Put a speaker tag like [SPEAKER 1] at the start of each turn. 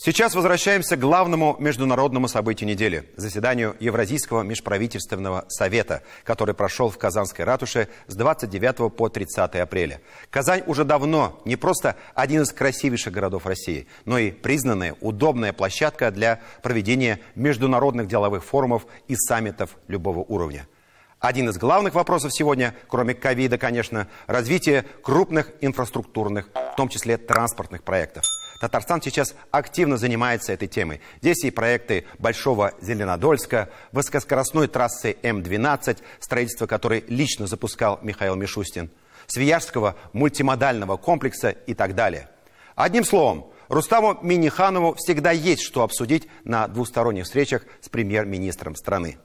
[SPEAKER 1] Сейчас возвращаемся к главному международному событию недели – заседанию Евразийского межправительственного совета, который прошел в Казанской ратуше с 29 по 30 апреля. Казань уже давно не просто один из красивейших городов России, но и признанная удобная площадка для проведения международных деловых форумов и саммитов любого уровня. Один из главных вопросов сегодня, кроме ковида, конечно, развитие крупных инфраструктурных том числе транспортных проектов. Татарстан сейчас активно занимается этой темой. Здесь и проекты Большого Зеленодольска, высокоскоростной трассы М-12, строительство которой лично запускал Михаил Мишустин, Свиярского мультимодального комплекса и так далее. Одним словом, Рустаму Миниханову всегда есть что обсудить на двусторонних встречах с премьер-министром страны.